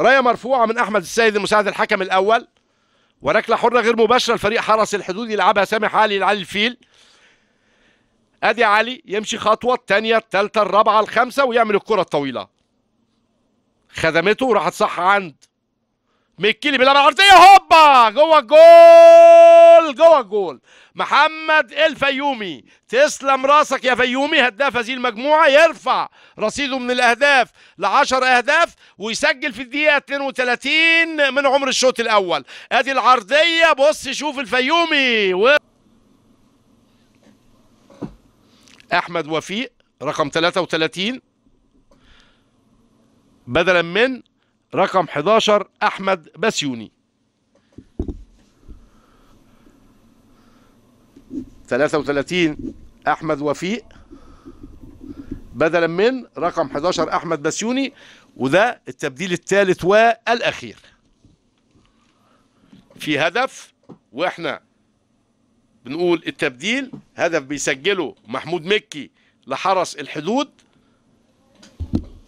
رايه مرفوعه من احمد السيد المساعد الحكم الاول وركله حره غير مباشره لفريق حرس الحدود يلعبها سامح علي لعلي الفيل ادي علي يمشي خطوه الثانيه الثالثه الرابعه الخامسه ويعمل الكره الطويله خدمته وراحت صح عند مكيلي بيلعب العرضية هوبا جوه الجول جول محمد الفيومي تسلم راسك يا فيومي هداف هذه المجموعه يرفع رصيده من الاهداف ل 10 اهداف ويسجل في الدقيقه 32 من عمر الشوط الاول ادي العرضيه بص شوف الفيومي و... احمد وفيق رقم 33 بدلا من رقم 11 احمد بسيوني 33 احمد وفيق بدلا من رقم 11 احمد بسيوني وده التبديل الثالث والاخير في هدف واحنا بنقول التبديل هدف بيسجله محمود مكي لحرس الحدود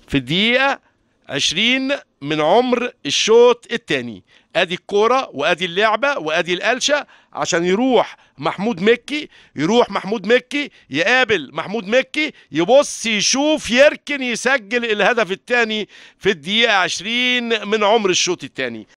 في الدقيقه 20 من عمر الشوط الثاني ادي الكوره وادي اللعبه وادي القلشه عشان يروح محمود مكي يروح محمود مكي يقابل محمود مكي يبص يشوف يركن يسجل الهدف الثاني في الدقيقه 20 من عمر الشوط الثاني